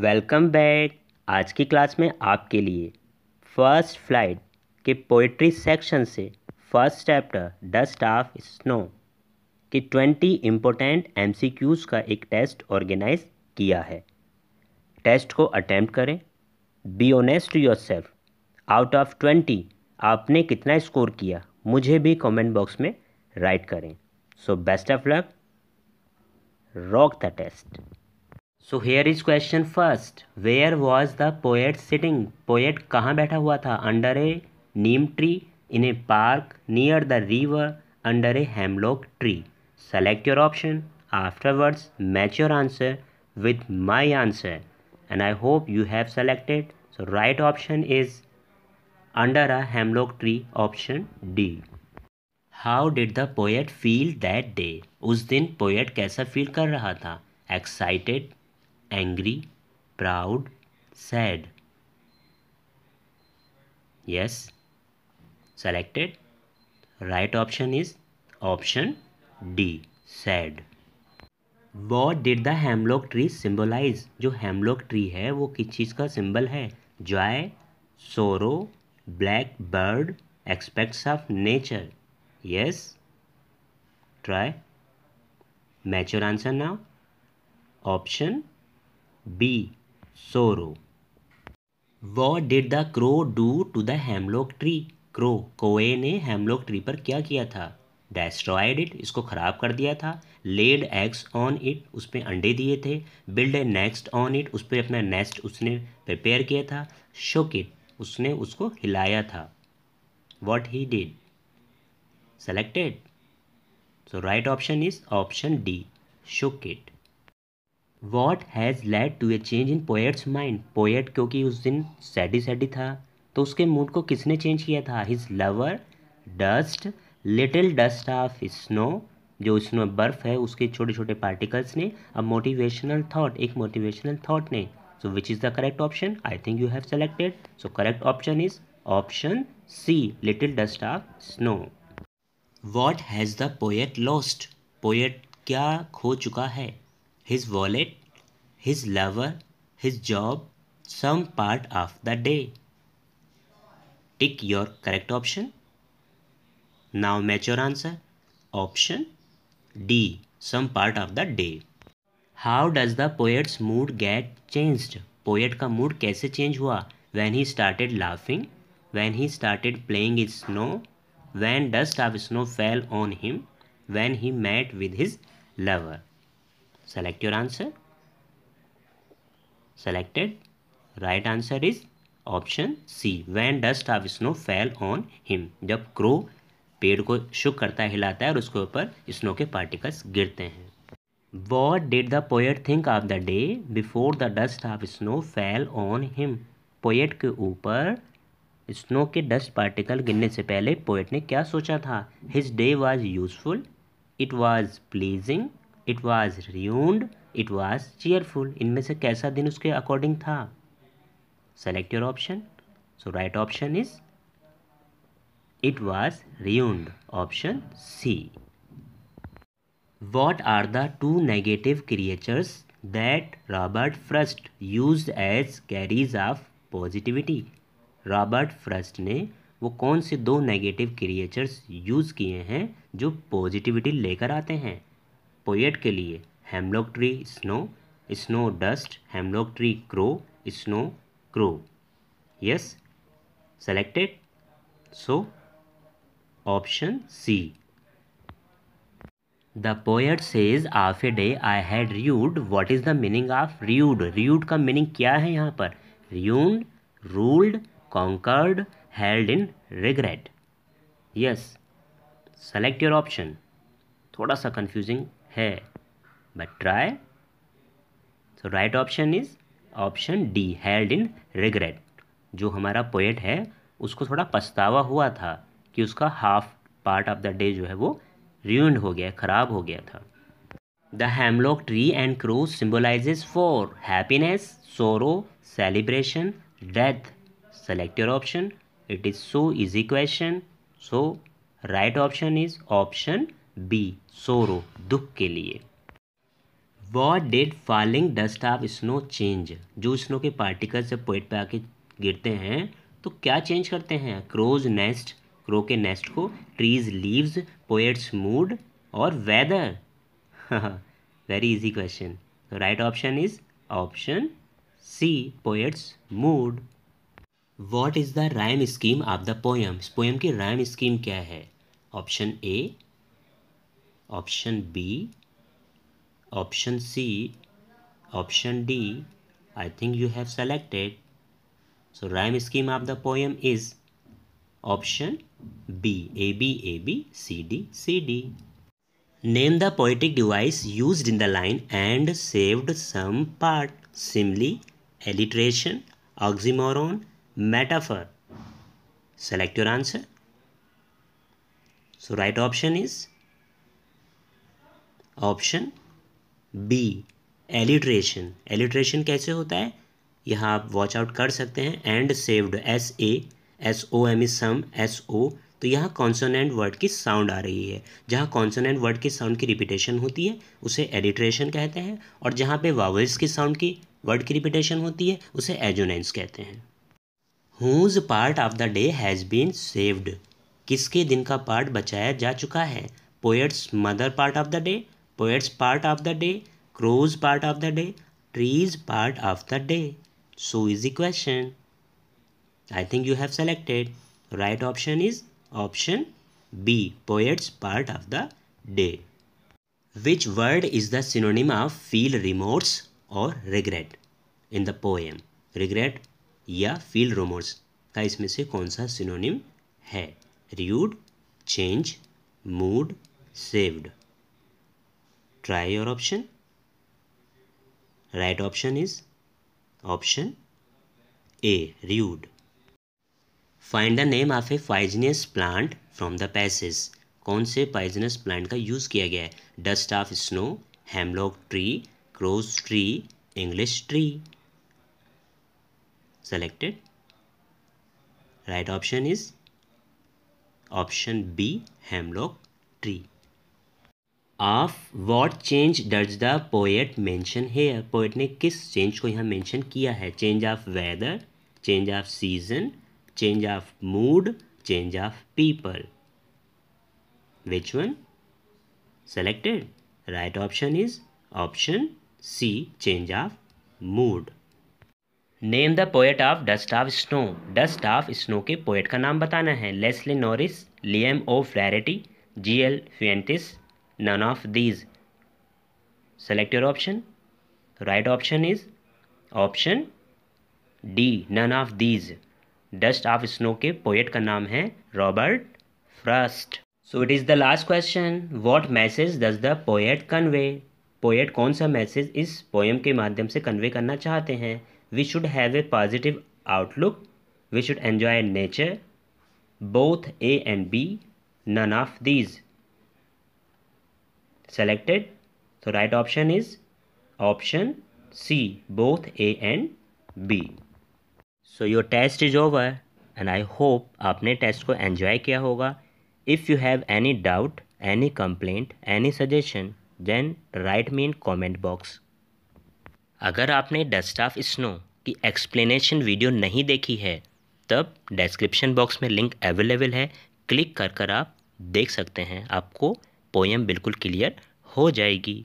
Welcome back आज की class में आपके लिए फर्स्ट फ्लाइट के पोइट्री सेक्शन से first chapter dust of snow के ट्वेंटी इम्पोर्टेंट एमसीक्यूज़ का एक टेस्ट ऑर्गेनाइज किया है टेस्ट को अटेम्प्ट करें be honest yourself out of twenty आपने कितना स्कोर किया मुझे भी कमेंट बॉक्स में राइट करें so best of luck rock the test so here is question first where was the poet sitting poet कहाँ बैठा हुआ था under a neem tree in a park near the river under a hemlock tree select your option afterwards match your answer with my answer and I hope you have selected so right option is under a hemlock tree option D how did the poet feel that day उस दिन poet कैसा feel कर रहा था excited angry proud sad yes selected right option is option d sad what did the hemlock tree symbolise जो hemlock tree है वो किस चीज़ का सिंबल है joy sorrow black bird expects of nature yes try match your answer now option B sorrow what did the crow do to the hemlock tree crow कोए ने hemlock tree पर क्या किया था डेस्ट्रॉयड इट इसको ख़राब कर दिया था लेड एग्स ऑन इट उस पर अंडे दिए थे build a nest on it उस पर अपना नेस्ट उसने प्रिपेयर किया था शोक इट उसने उसको हिलाया था what he did selected so right option is option D shook it what has led to a change in poet's mind poet क्योंकि उस दिन सैडी सैडी था तो उसके मूड को किसने चेंज किया था his lover dust little dust of snow जो स्नो बर्फ़ है उसके छोटे छोटे पार्टिकल्स ने अ मोटिवेशनल थाट एक मोटिवेशनल थाट ने so which is the correct option I think you have selected so correct option is option C little dust of snow what has the poet lost poet क्या खो चुका है his wallet, his lover, his job, some part of the day. Tick your correct option. Now match your answer. Option D. Some part of the day. How does the poet's mood get changed? Poet का mood कैसे change हुआ? When he started laughing, when he started playing in snow, when dust of snow fell on him, when he met with his lover. select your answer selected right answer is option C when dust of snow fell on him जब crow पेड़ को शुक करता है हिलाता है और उसके ऊपर स्नो के पार्टिकल्स गिरते हैं what did the poet think of the day before the dust of snow fell on him poet के ऊपर स्नो के डस्ट पार्टिकल गिरने से पहले पोएट ने क्या सोचा था his day was useful it was pleasing it was rued it was cheerful इनमें से कैसा दिन उसके अकॉर्डिंग था select your option so right option is it was rued option C what are the two negative creatures that Robert Frost use as carriers of positivity Robert Frost ने वो कौन से दो नेगेटिव क्रिएचर्स यूज़ किए हैं जो positivity लेकर आते हैं पोएट के लिए hemlock tree snow snow dust hemlock tree crow snow crow yes selected so option C the poet says of a day I had rued what is the meaning of rued rued का meaning क्या है यहाँ पर rued ruled conquered held in regret yes select your option थोड़ा सा confusing है but try so right option is option D held in regret जो हमारा पोएट है उसको थोड़ा पछतावा हुआ था कि उसका half part of the day जो है वो रियूंड हो गया ख़राब हो गया था the hemlock tree and crows symbolises for happiness sorrow celebration death select your option it is so easy question so right option is option B sorrow दुख के लिए what did falling dust of snow change जो snow के particle जब पेट पे आके गिरते हैं तो क्या चेंज करते हैं क्रोज नेस्ट क्रो के नेस्ट को ट्रीज लीव्स पोएट्स मूड और weather very easy question right option is option C poet's mood what is the rhyme scheme of the poem poem की राइम स्कीम क्या है option A option B, option C, option D. I think you have selected. So rhyme scheme of the poem is option B, A, B, A, B, C, D, C, D. Name the poetic device used in the line and saved some part. Simile, alliteration, oxymoron, metaphor. Select your answer. So right option is option B alliteration alliteration कैसे होता है यहाँ आप watch out कर सकते हैं and saved S A S O M E some S O तो यहाँ कॉन्सोनेंट वर्ड की साउंड आ रही है जहाँ कॉन्सोनेंट वर्ड की साउंड की रिपीटेशन होती है उसे एडिट्रेशन कहते हैं और जहाँ पे वावल्स की साउंड की वर्ड की रिपीटेशन होती है उसे एजोनेंस कहते हैं whose part of the day has been saved किसके दिन का पार्ट बचाया जा चुका है poet's mother part of the day poets part of the day crows part of the day trees part of the day so easy question i think you have selected right option is option b poets part of the day which word is the synonym of feel remorse or regret in the poem regret या feel remorse का इसमें से कौन सा synonym है rude change mood saved try your option right option is option a rude find the name of a poisonous plant from the passage कौन से पाइजनस plant का यूज़ किया गया है dust of snow hemlock tree crow's tree English tree selected right option is option B hemlock tree of what change does the poet mention here poet ने किस change को यहाँ मैंशन किया है change of weather change of season change of mood change of people which one selected right option is option C change of mood name the poet of dust of snow dust of snow के poet का नाम बताना है Lesley Norris Liam O Flaherty G L Fuentes none of these select your option right option is option D none of these dust of snow के poet का नाम है Robert Frost so it is the last question what message does the poet convey poet कौन सा message इस poem के माध्यम से कन्वे करना चाहते हैं we should have a positive outlook we should enjoy nature both A and B none of these selected so right option is option C both A and B so your test is over and I hope आपने test को enjoy किया होगा if you have any doubt any complaint any suggestion then write me in comment box अगर आपने dust of snow की explanation video नहीं देखी है तब डिस्क्रिप्शन बॉक्स में लिंक अवेलेबल है क्लिक कर कर आप देख सकते हैं आपको पोएम बिल्कुल क्लियर हो जाएगी